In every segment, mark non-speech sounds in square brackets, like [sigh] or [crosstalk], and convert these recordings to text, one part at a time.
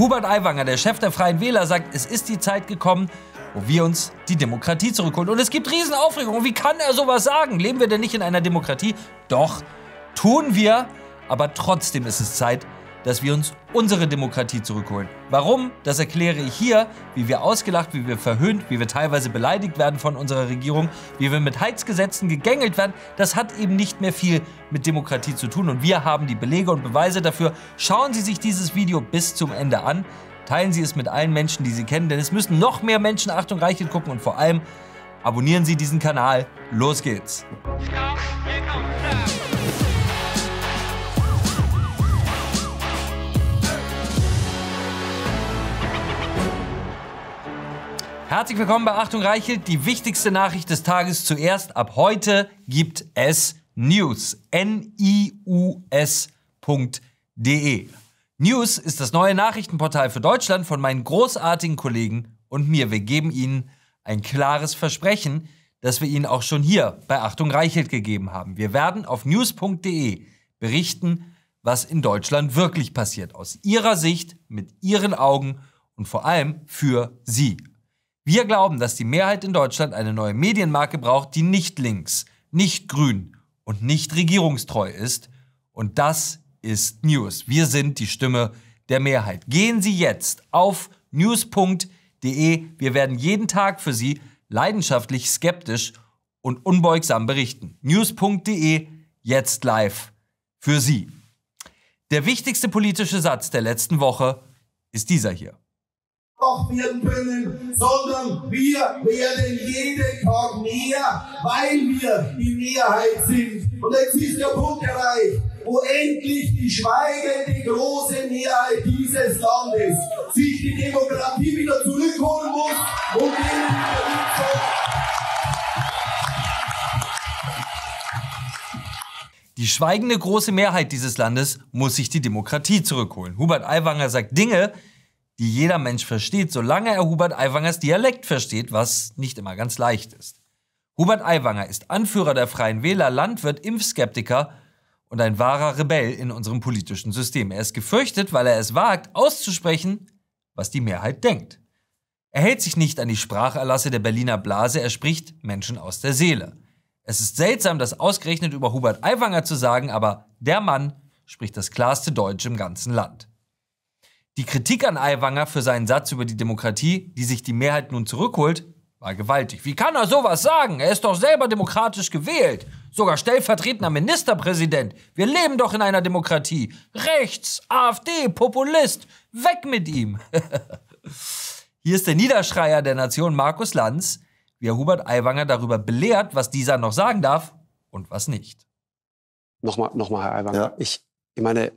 Hubert Aiwanger, der Chef der Freien Wähler, sagt, es ist die Zeit gekommen, wo wir uns die Demokratie zurückholen. Und es gibt Riesenaufregung. Und wie kann er sowas sagen? Leben wir denn nicht in einer Demokratie? Doch, tun wir. Aber trotzdem ist es Zeit, dass wir uns unsere Demokratie zurückholen. Warum? Das erkläre ich hier, wie wir ausgelacht, wie wir verhöhnt, wie wir teilweise beleidigt werden von unserer Regierung, wie wir mit Heizgesetzen gegängelt werden. Das hat eben nicht mehr viel mit Demokratie zu tun und wir haben die Belege und Beweise dafür. Schauen Sie sich dieses Video bis zum Ende an. Teilen Sie es mit allen Menschen, die Sie kennen, denn es müssen noch mehr Menschen Achtung Reichelt gucken und vor allem abonnieren Sie diesen Kanal. Los geht's! Ja. Herzlich willkommen bei Achtung Reichelt. Die wichtigste Nachricht des Tages zuerst. Ab heute gibt es News. N-I-U-S.de. News ist das neue Nachrichtenportal für Deutschland von meinen großartigen Kollegen und mir. Wir geben Ihnen ein klares Versprechen, das wir Ihnen auch schon hier bei Achtung Reichelt gegeben haben. Wir werden auf news.de berichten, was in Deutschland wirklich passiert. Aus Ihrer Sicht, mit Ihren Augen und vor allem für Sie. Wir glauben, dass die Mehrheit in Deutschland eine neue Medienmarke braucht, die nicht links, nicht grün und nicht regierungstreu ist. Und das ist News. Wir sind die Stimme der Mehrheit. Gehen Sie jetzt auf news.de. Wir werden jeden Tag für Sie leidenschaftlich, skeptisch und unbeugsam berichten. News.de jetzt live für Sie. Der wichtigste politische Satz der letzten Woche ist dieser hier gebraucht werden können, sondern wir werden jeden Tag mehr, weil wir die Mehrheit sind. Und jetzt ist der Punkt erreicht, wo endlich die schweigende große Mehrheit dieses Landes sich die Demokratie wieder zurückholen muss und denen wieder soll. Die schweigende große Mehrheit dieses Landes muss sich die Demokratie zurückholen. Hubert Aiwanger sagt Dinge, die jeder Mensch versteht, solange er Hubert Aiwangers Dialekt versteht, was nicht immer ganz leicht ist. Hubert Aiwanger ist Anführer der Freien Wähler, Landwirt, Impfskeptiker und ein wahrer Rebell in unserem politischen System. Er ist gefürchtet, weil er es wagt, auszusprechen, was die Mehrheit denkt. Er hält sich nicht an die Spracherlasse der Berliner Blase, er spricht Menschen aus der Seele. Es ist seltsam, das ausgerechnet über Hubert Aiwanger zu sagen, aber der Mann spricht das klarste Deutsch im ganzen Land. Die Kritik an Aiwanger für seinen Satz über die Demokratie, die sich die Mehrheit nun zurückholt, war gewaltig. Wie kann er sowas sagen? Er ist doch selber demokratisch gewählt. Sogar stellvertretender Ministerpräsident. Wir leben doch in einer Demokratie. Rechts, AfD, Populist. Weg mit ihm. [laughs] Hier ist der Niederschreier der Nation Markus Lanz, wie er Hubert Aiwanger darüber belehrt, was dieser noch sagen darf und was nicht. Nochmal, nochmal Herr Aiwanger. Ja. Ich, ich meine,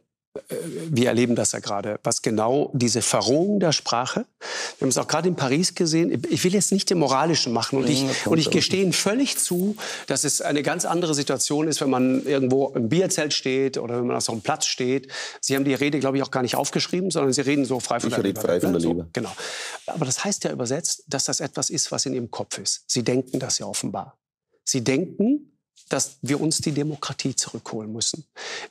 wir erleben das ja gerade, was genau diese Verrohung der Sprache, wir haben es auch gerade in Paris gesehen, ich will jetzt nicht den moralischen machen und ich, und ich gestehe Ihnen völlig zu, dass es eine ganz andere Situation ist, wenn man irgendwo im Bierzelt steht oder wenn man auf so einem Platz steht. Sie haben die Rede, glaube ich, auch gar nicht aufgeschrieben, sondern Sie reden so frei von ich der Liebe. Frei von der Liebe. So, genau. Aber das heißt ja übersetzt, dass das etwas ist, was in Ihrem Kopf ist. Sie denken das ja offenbar. Sie denken, dass wir uns die Demokratie zurückholen müssen.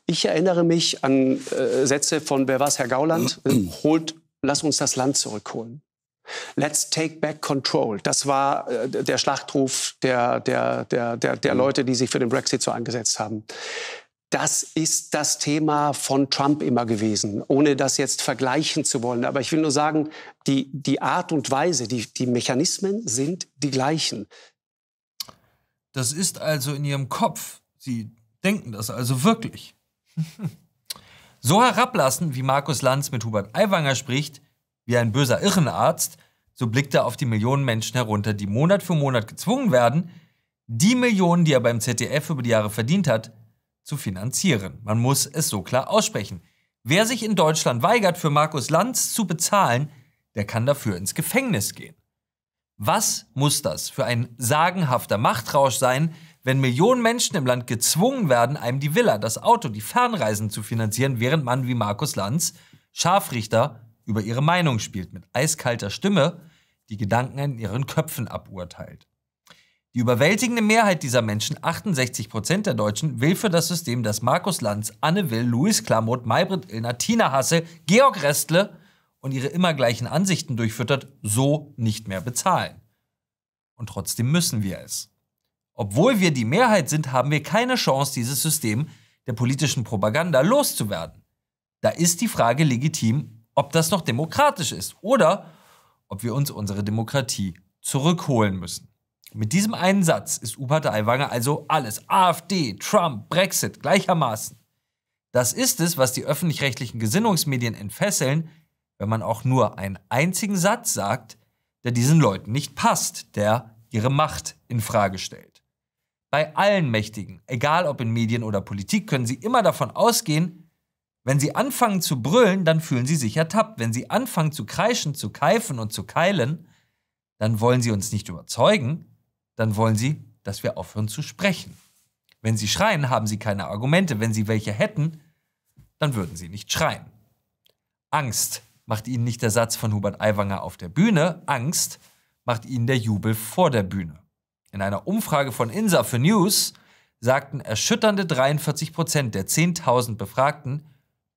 Ich erinnere mich an äh, Sätze von, wer war es, Herr Gauland? [clears throat] Holt, lass uns das Land zurückholen. Let's take back control. Das war äh, der Schlachtruf der, der, der, der, der mhm. Leute, die sich für den Brexit so eingesetzt haben. Das ist das Thema von Trump immer gewesen, ohne das jetzt vergleichen zu wollen. Aber ich will nur sagen, die, die Art und Weise, die, die Mechanismen sind die gleichen. Das ist also in ihrem Kopf. Sie denken das also wirklich. [laughs] so herablassen, wie Markus Lanz mit Hubert Aiwanger spricht, wie ein böser Irrenarzt, so blickt er auf die Millionen Menschen herunter, die Monat für Monat gezwungen werden, die Millionen, die er beim ZDF über die Jahre verdient hat, zu finanzieren. Man muss es so klar aussprechen. Wer sich in Deutschland weigert, für Markus Lanz zu bezahlen, der kann dafür ins Gefängnis gehen. Was muss das für ein sagenhafter Machtrausch sein, wenn Millionen Menschen im Land gezwungen werden, einem die Villa, das Auto, die Fernreisen zu finanzieren, während man wie Markus Lanz, Scharfrichter, über ihre Meinung spielt, mit eiskalter Stimme die Gedanken in ihren Köpfen aburteilt. Die überwältigende Mehrheit dieser Menschen, 68 Prozent der Deutschen, will für das System, das Markus Lanz, Anne Will, Louis Klamoth, Maybrit Illner, Tina Hasse, Georg Restle und ihre immer gleichen Ansichten durchfüttert, so nicht mehr bezahlen. Und trotzdem müssen wir es. Obwohl wir die Mehrheit sind, haben wir keine Chance, dieses System der politischen Propaganda loszuwerden. Da ist die Frage legitim, ob das noch demokratisch ist oder ob wir uns unsere Demokratie zurückholen müssen. Mit diesem einen Satz ist Ubert Aiwanger also alles. AfD, Trump, Brexit gleichermaßen. Das ist es, was die öffentlich-rechtlichen Gesinnungsmedien entfesseln, wenn man auch nur einen einzigen Satz sagt, der diesen Leuten nicht passt, der ihre Macht in Frage stellt. Bei allen Mächtigen, egal ob in Medien oder Politik, können sie immer davon ausgehen, wenn sie anfangen zu brüllen, dann fühlen sie sich ertappt. Wenn sie anfangen zu kreischen, zu keifen und zu keilen, dann wollen sie uns nicht überzeugen, dann wollen sie, dass wir aufhören zu sprechen. Wenn sie schreien, haben sie keine Argumente. Wenn sie welche hätten, dann würden sie nicht schreien. Angst Macht ihnen nicht der Satz von Hubert Aiwanger auf der Bühne Angst, macht ihnen der Jubel vor der Bühne. In einer Umfrage von INSA für News sagten erschütternde 43 Prozent der 10.000 Befragten,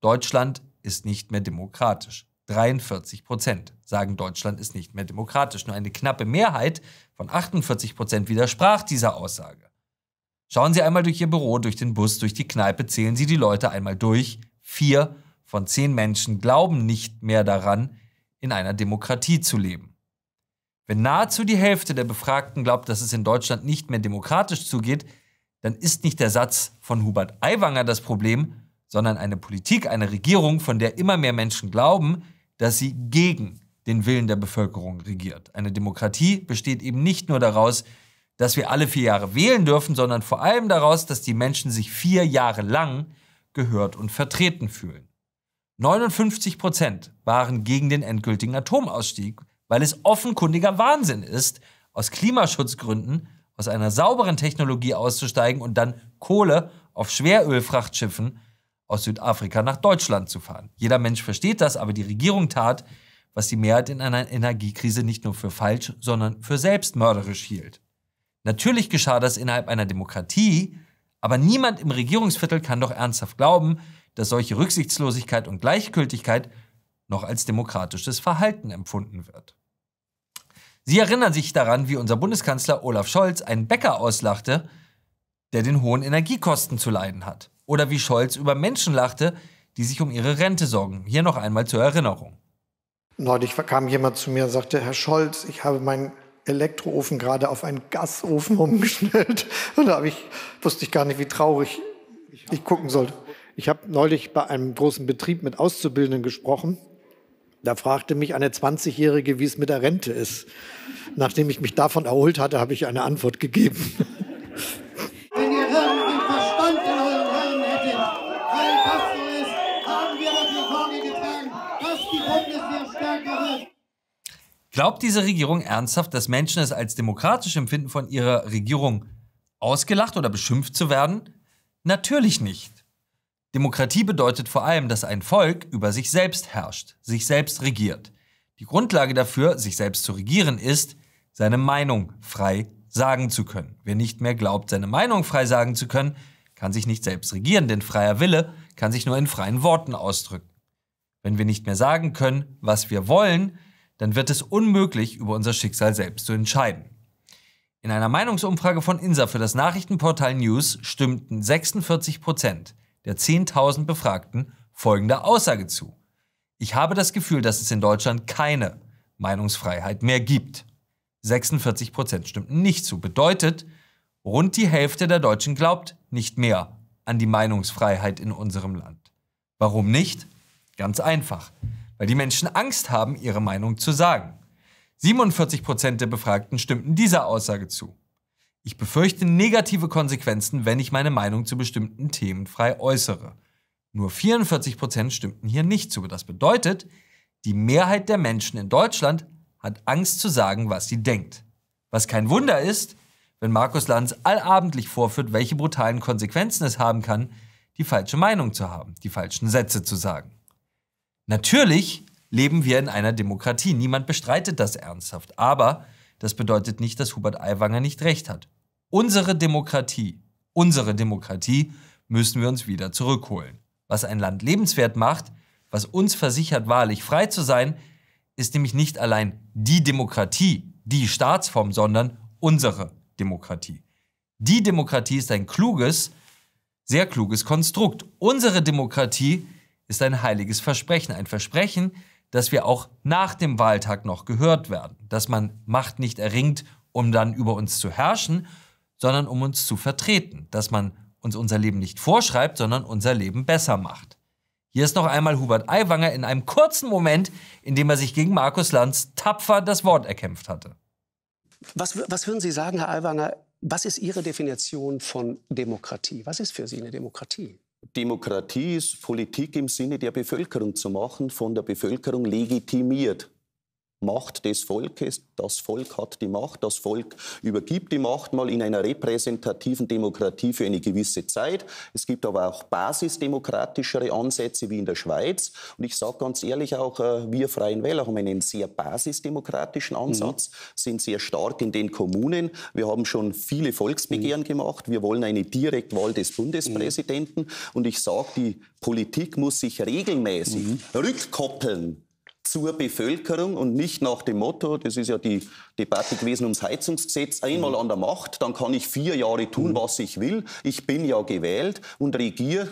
Deutschland ist nicht mehr demokratisch. 43 Prozent sagen, Deutschland ist nicht mehr demokratisch. Nur eine knappe Mehrheit von 48 Prozent widersprach dieser Aussage. Schauen Sie einmal durch Ihr Büro, durch den Bus, durch die Kneipe, zählen Sie die Leute einmal durch. Vier von zehn Menschen glauben nicht mehr daran, in einer Demokratie zu leben. Wenn nahezu die Hälfte der Befragten glaubt, dass es in Deutschland nicht mehr demokratisch zugeht, dann ist nicht der Satz von Hubert Aiwanger das Problem, sondern eine Politik, eine Regierung, von der immer mehr Menschen glauben, dass sie gegen den Willen der Bevölkerung regiert. Eine Demokratie besteht eben nicht nur daraus, dass wir alle vier Jahre wählen dürfen, sondern vor allem daraus, dass die Menschen sich vier Jahre lang gehört und vertreten fühlen. 59 Prozent waren gegen den endgültigen Atomausstieg, weil es offenkundiger Wahnsinn ist, aus Klimaschutzgründen aus einer sauberen Technologie auszusteigen und dann Kohle auf Schwerölfrachtschiffen aus Südafrika nach Deutschland zu fahren. Jeder Mensch versteht das, aber die Regierung tat, was die Mehrheit in einer Energiekrise nicht nur für falsch, sondern für selbstmörderisch hielt. Natürlich geschah das innerhalb einer Demokratie, aber niemand im Regierungsviertel kann doch ernsthaft glauben, dass solche Rücksichtslosigkeit und Gleichgültigkeit noch als demokratisches Verhalten empfunden wird. Sie erinnern sich daran, wie unser Bundeskanzler Olaf Scholz einen Bäcker auslachte, der den hohen Energiekosten zu leiden hat. Oder wie Scholz über Menschen lachte, die sich um ihre Rente sorgen. Hier noch einmal zur Erinnerung. Neulich kam jemand zu mir und sagte, Herr Scholz, ich habe meinen Elektroofen gerade auf einen Gasofen umgestellt. [laughs] Und da ich, wusste ich gar nicht, wie traurig ich gucken sollte. Ich habe neulich bei einem großen Betrieb mit Auszubildenden gesprochen. Da fragte mich eine 20-Jährige, wie es mit der Rente ist. Nachdem ich mich davon erholt hatte, habe ich eine Antwort gegeben. Wenn ihr Hirn und Verstand in euren Hirn hättet, weil das so ist, haben wir dafür Sorge getragen, dass die Bundeswehr stärker wird. Glaubt diese Regierung ernsthaft, dass Menschen es als demokratisch empfinden, von ihrer Regierung ausgelacht oder beschimpft zu werden? Natürlich nicht. Demokratie bedeutet vor allem, dass ein Volk über sich selbst herrscht, sich selbst regiert. Die Grundlage dafür, sich selbst zu regieren, ist, seine Meinung frei sagen zu können. Wer nicht mehr glaubt, seine Meinung frei sagen zu können, kann sich nicht selbst regieren, denn freier Wille kann sich nur in freien Worten ausdrücken. Wenn wir nicht mehr sagen können, was wir wollen, dann wird es unmöglich, über unser Schicksal selbst zu entscheiden. In einer Meinungsumfrage von INSA für das Nachrichtenportal News stimmten 46 Prozent der 10.000 Befragten folgende Aussage zu. Ich habe das Gefühl, dass es in Deutschland keine Meinungsfreiheit mehr gibt. 46 Prozent stimmten nicht zu. Bedeutet, rund die Hälfte der Deutschen glaubt nicht mehr an die Meinungsfreiheit in unserem Land. Warum nicht? Ganz einfach. Weil die Menschen Angst haben, ihre Meinung zu sagen. 47 Prozent der Befragten stimmten dieser Aussage zu. Ich befürchte negative Konsequenzen, wenn ich meine Meinung zu bestimmten Themen frei äußere. Nur 44 Prozent stimmten hier nicht zu. Das bedeutet, die Mehrheit der Menschen in Deutschland hat Angst zu sagen, was sie denkt. Was kein Wunder ist, wenn Markus Lanz allabendlich vorführt, welche brutalen Konsequenzen es haben kann, die falsche Meinung zu haben, die falschen Sätze zu sagen. Natürlich leben wir in einer Demokratie, niemand bestreitet das ernsthaft, aber das bedeutet nicht, dass Hubert Aiwanger nicht recht hat. Unsere Demokratie, unsere Demokratie müssen wir uns wieder zurückholen. Was ein Land lebenswert macht, was uns versichert, wahrlich frei zu sein, ist nämlich nicht allein die Demokratie, die Staatsform, sondern unsere Demokratie. Die Demokratie ist ein kluges, sehr kluges Konstrukt. Unsere Demokratie ist ein heiliges Versprechen, ein Versprechen, dass wir auch nach dem Wahltag noch gehört werden, dass man Macht nicht erringt, um dann über uns zu herrschen, sondern um uns zu vertreten, dass man uns unser Leben nicht vorschreibt, sondern unser Leben besser macht. Hier ist noch einmal Hubert Aiwanger in einem kurzen Moment, in dem er sich gegen Markus Lanz tapfer das Wort erkämpft hatte. Was, was würden Sie sagen, Herr Aiwanger, was ist Ihre Definition von Demokratie? Was ist für Sie eine Demokratie? Demokratie ist Politik im Sinne der Bevölkerung zu machen, von der Bevölkerung legitimiert. Macht des Volkes. Das Volk hat die Macht. Das Volk übergibt die Macht mal in einer repräsentativen Demokratie für eine gewisse Zeit. Es gibt aber auch basisdemokratischere Ansätze wie in der Schweiz. Und ich sage ganz ehrlich, auch äh, wir Freien Wähler haben einen sehr basisdemokratischen mhm. Ansatz, mhm. sind sehr stark in den Kommunen. Wir haben schon viele Volksbegehren mhm. gemacht. Wir wollen eine Direktwahl des mhm. Bundespräsidenten. Mhm. Und ich sage, die Politik muss sich regelmäßig mhm. rückkoppeln zur Bevölkerung und nicht nach dem Motto, das ist ja die Debatte gewesen ums Heizungsgesetz, einmal mhm. an der Macht, dann kann ich vier Jahre tun, mhm. was ich will, ich bin ja gewählt und regiere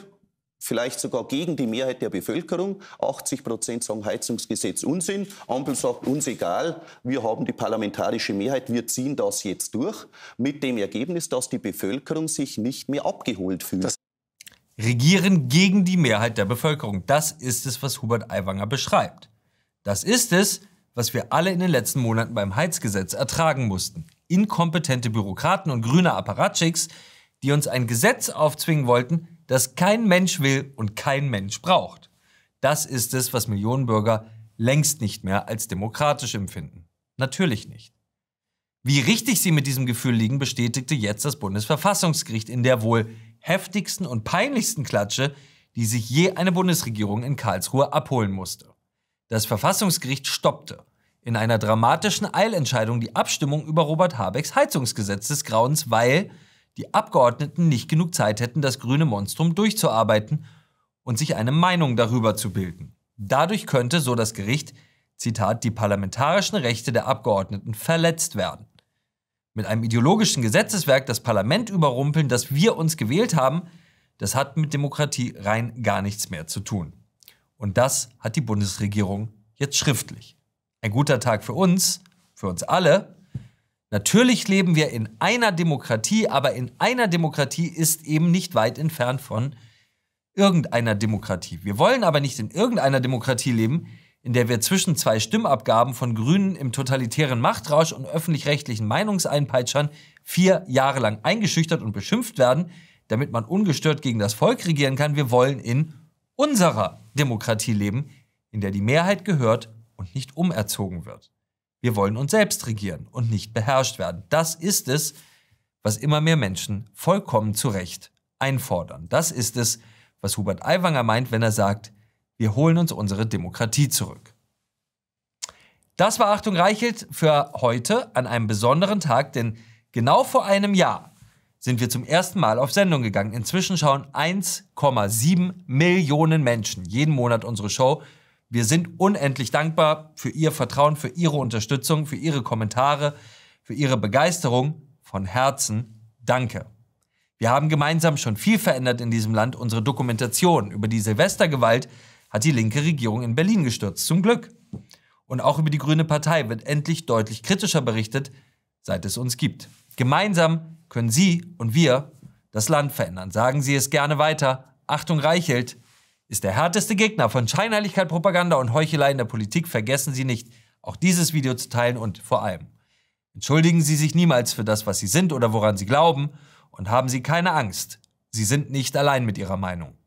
vielleicht sogar gegen die Mehrheit der Bevölkerung. 80 Prozent sagen Heizungsgesetz Unsinn. Ampel sagt uns egal, wir haben die parlamentarische Mehrheit, wir ziehen das jetzt durch, mit dem Ergebnis, dass die Bevölkerung sich nicht mehr abgeholt fühlt. Das Regieren gegen die Mehrheit der Bevölkerung, das ist es, was Hubert Aiwanger beschreibt. Das ist es, was wir alle in den letzten Monaten beim Heizgesetz ertragen mussten. Inkompetente Bürokraten und grüne Apparatschicks, die uns ein Gesetz aufzwingen wollten, das kein Mensch will und kein Mensch braucht. Das ist es, was Millionen Bürger längst nicht mehr als demokratisch empfinden. Natürlich nicht. Wie richtig sie mit diesem Gefühl liegen, bestätigte jetzt das Bundesverfassungsgericht in der wohl heftigsten und peinlichsten Klatsche, die sich je eine Bundesregierung in Karlsruhe abholen musste. Das Verfassungsgericht stoppte in einer dramatischen Eilentscheidung die Abstimmung über Robert Habecks Heizungsgesetz des Grauens, weil die Abgeordneten nicht genug Zeit hätten, das grüne Monstrum durchzuarbeiten und sich eine Meinung darüber zu bilden. Dadurch könnte, so das Gericht, Zitat, die parlamentarischen Rechte der Abgeordneten verletzt werden. Mit einem ideologischen Gesetzeswerk das Parlament überrumpeln, das wir uns gewählt haben, das hat mit Demokratie rein gar nichts mehr zu tun. Und das hat die Bundesregierung jetzt schriftlich. Ein guter Tag für uns, für uns alle. Natürlich leben wir in einer Demokratie, aber in einer Demokratie ist eben nicht weit entfernt von irgendeiner Demokratie. Wir wollen aber nicht in irgendeiner Demokratie leben, in der wir zwischen zwei Stimmabgaben von Grünen im totalitären Machtrausch und öffentlich-rechtlichen Meinungseinpeitschern vier Jahre lang eingeschüchtert und beschimpft werden, damit man ungestört gegen das Volk regieren kann. Wir wollen in unserer Demokratie leben, in der die Mehrheit gehört und nicht umerzogen wird. Wir wollen uns selbst regieren und nicht beherrscht werden. Das ist es, was immer mehr Menschen vollkommen zu Recht einfordern. Das ist es, was Hubert Aiwanger meint, wenn er sagt, wir holen uns unsere Demokratie zurück. Das war Achtung Reichelt für heute an einem besonderen Tag, denn genau vor einem Jahr sind wir zum ersten Mal auf Sendung gegangen. Inzwischen schauen 1,7 Millionen Menschen jeden Monat unsere Show. Wir sind unendlich dankbar für Ihr Vertrauen, für Ihre Unterstützung, für Ihre Kommentare, für Ihre Begeisterung. Von Herzen danke. Wir haben gemeinsam schon viel verändert in diesem Land. Unsere Dokumentation über die Silvestergewalt hat die linke Regierung in Berlin gestürzt. Zum Glück. Und auch über die Grüne Partei wird endlich deutlich kritischer berichtet, seit es uns gibt. Gemeinsam können Sie und wir das Land verändern. Sagen Sie es gerne weiter. Achtung Reichelt ist der härteste Gegner von Scheinheiligkeit, Propaganda und Heuchelei in der Politik. Vergessen Sie nicht, auch dieses Video zu teilen und vor allem entschuldigen Sie sich niemals für das, was Sie sind oder woran Sie glauben und haben Sie keine Angst. Sie sind nicht allein mit Ihrer Meinung.